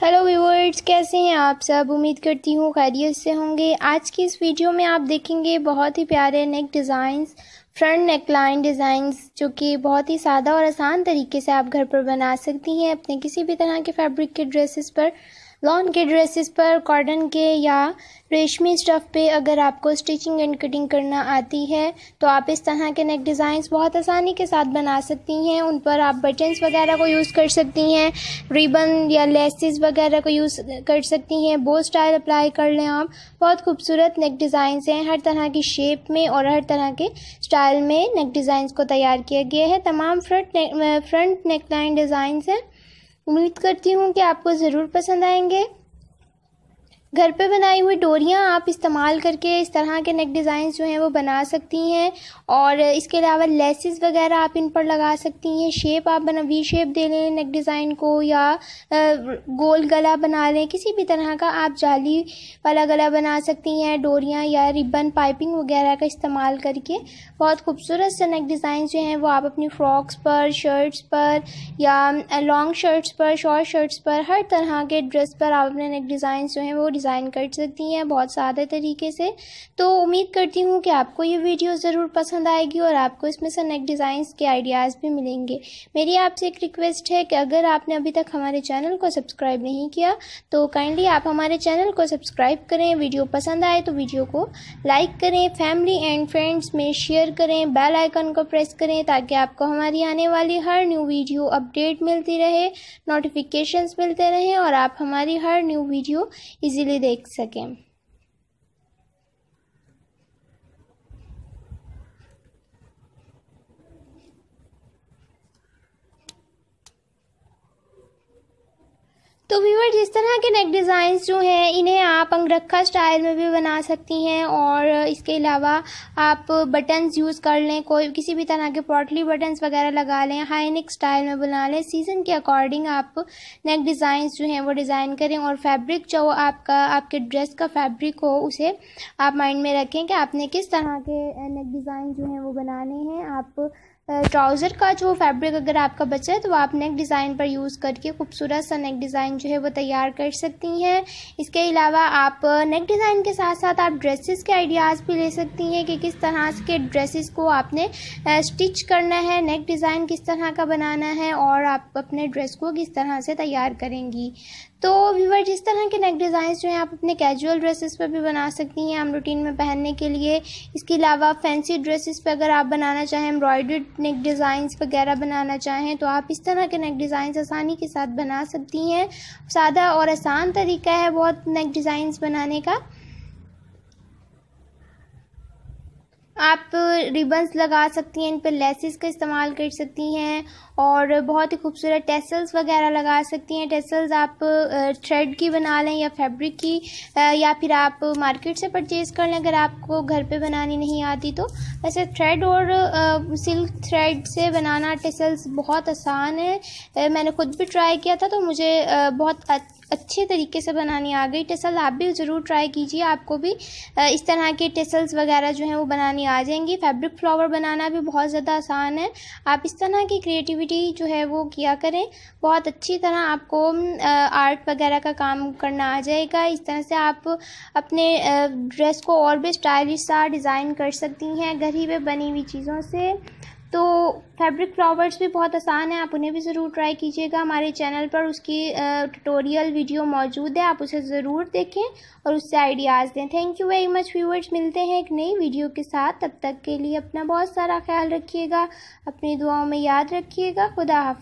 hello viewers कैसे हैं आप सब उम्मीद करती हूँ खैरियत से होंगे आज की इस वीडियो में आप देखेंगे बहुत ही प्यारे neck designs front neck line designs जो कि बहुत ही सादा और आसान तरीके से आप घर पर बना सकती हैं अपने किसी भी तरह के फैब्रिक के ड्रेसेस पर लॉन के ड्रेसेस पर कॉटन के या रेशमी स्टफ़ पे अगर आपको स्टिचिंग एंड कटिंग करना आती है तो आप इस तरह के नेक डिज़ाइंस बहुत आसानी के साथ बना सकती हैं उन पर आप बटन्स वगैरह को यूज़ कर सकती हैं रिबन या लेसिस वगैरह को यूज़ कर सकती हैं बो स्टाइल अप्लाई कर लें आप बहुत खूबसूरत नेक डिज़ाइंस हैं हर तरह की शेप में और हर तरह के स्टाइल में नेक डिज़ाइंस को तैयार किया गया है तमाम फ्रंट ने, फ्रंट नेक लाइन डिज़ाइंस हैं उम्मीद करती हूँ कि आपको ज़रूर पसंद आएंगे घर पे बनाई हुई डोरियाँ आप इस्तेमाल करके इस तरह के नेक डिज़ाइंस जो हैं वो बना सकती हैं और इसके अलावा लेसेस वगैरह आप इन पर लगा सकती हैं शेप आप बना वी शेप दे लें नेक डिज़ाइन को या गोल गला बना लें किसी भी तरह का आप जाली वाला गला बना सकती हैं डोरियाँ या रिबन पाइपिंग वगैरह का इस्तेमाल करके बहुत खूबसूरत से नेक डिज़ाइन जो हैं वो आप अपनी फ्रॉक्स पर शर्ट्स पर या लॉन्ग शर्ट्स पर शॉर्ट शर्ट्स पर हर तरह के ड्रेस पर आप अपने नेक डिज़ाइन जो हैं वो डिज़ाइन कर सकती हैं बहुत सादे तरीके से तो उम्मीद करती हूँ कि आपको ये वीडियो ज़रूर पसंद आएगी और आपको इसमें से नेक डिज़ाइंस के आइडियाज़ भी मिलेंगे मेरी आपसे एक रिक्वेस्ट है कि अगर आपने अभी तक हमारे चैनल को सब्सक्राइब नहीं किया तो काइंडली आप हमारे चैनल को सब्सक्राइब करें वीडियो पसंद आए तो वीडियो को लाइक करें फैमिली एंड फ्रेंड्स में शेयर करें बेल आइकन को प्रेस करें ताकि आपको हमारी आने वाली हर न्यू वीडियो अपडेट मिलती रहे नोटिफिकेशंस मिलते रहें और आप हमारी हर न्यू वीडियो इजीली देख सकें तो व्यूवर जिस तरह के नेक डिज़ाइंस जो हैं इन्हें आप अंगरखा स्टाइल में भी बना सकती हैं और इसके अलावा आप बटन्स यूज़ कर लें कोई किसी भी तरह के पॉटली बटन्स वगैरह लगा लें हाई नेक स्टाइल में बना लें सीज़न के अकॉर्डिंग आप नेक डिज़ाइंस जो हैं वो डिज़ाइन करें और फैब्रिक जो आपका आपके ड्रेस का फैब्रिक हो उसे आप माइंड में रखें कि आपने किस तरह के नेक डिज़ाइन जो हैं वो बनाने हैं आप ट्राउज़र का जो फैब्रिक अगर आपका बचे तो आप नेक डिज़ाइन पर यूज़ करके खूबसूरत सा नेक डिज़ाइन जो है वो तैयार कर सकती हैं इसके अलावा आप नेक डिज़ाइन के साथ साथ आप ड्रेसेस के आइडियाज़ भी ले सकती हैं कि किस तरह के ड्रेसेस को आपने स्टिच करना है नेक डिज़ाइन किस तरह का बनाना है और आप अपने ड्रेस को किस तरह से तैयार करेंगी तो व्यूवर जिस तरह के नेक डिज़ाइन जो हैं आप अपने कैजुअल ड्रेसेस पर भी बना सकती हैं हम रूटीन में पहनने के लिए इसके अलावा फैंसी ड्रेसेस पर अगर आप बनाना चाहें एम्ब्रॉयड्री नेक डिज़ाइंस वगैरह बनाना चाहें तो आप इस तरह के नेक डिज़ाइंस आसानी के साथ बना सकती हैं सादा और आसान तरीका है बहुत नेक डिज़ाइंस बनाने का आप रिबन्स लगा सकती हैं इन पर लेसिस का इस्तेमाल कर सकती हैं और बहुत ही खूबसूरत टेसल्स वगैरह लगा सकती हैं टेसल्स आप थ्रेड की बना लें या फैब्रिक की या फिर आप मार्केट से परचेज कर लें अगर आपको घर पे बनानी नहीं आती तो वैसे थ्रेड और सिल्क थ्रेड से बनाना टेसल्स बहुत आसान है मैंने खुद भी ट्राई किया था तो मुझे बहुत अच्छे तरीके से बनानी आ गई टेसल आप भी ज़रूर ट्राई कीजिए आपको भी इस तरह के टेसल्स वगैरह जो हैं वो बनानी आ जाएंगी फैब्रिक फ्लावर बनाना भी बहुत ज़्यादा आसान है आप इस तरह की क्रिएटिविटी जो है वो किया करें बहुत अच्छी तरह आपको आर्ट वगैरह का काम करना आ जाएगा इस तरह से आप अपने ड्रेस को और भी स्टाइलिश सा डिज़ाइन कर सकती हैं घर ही पे बनी हुई चीज़ों से तो फैब्रिक फ्लावर्स भी बहुत आसान है आप उन्हें भी ज़रूर ट्राई कीजिएगा हमारे चैनल पर उसकी ट्यूटोरियल वीडियो मौजूद है आप उसे ज़रूर देखें और उससे आइडियाज़ दें thank you very much viewers मिलते हैं एक नई वीडियो के साथ तब तक के लिए अपना बहुत सारा ख्याल रखिएगा अपनी दुआओं में याद रखिएगा खुदा हाफ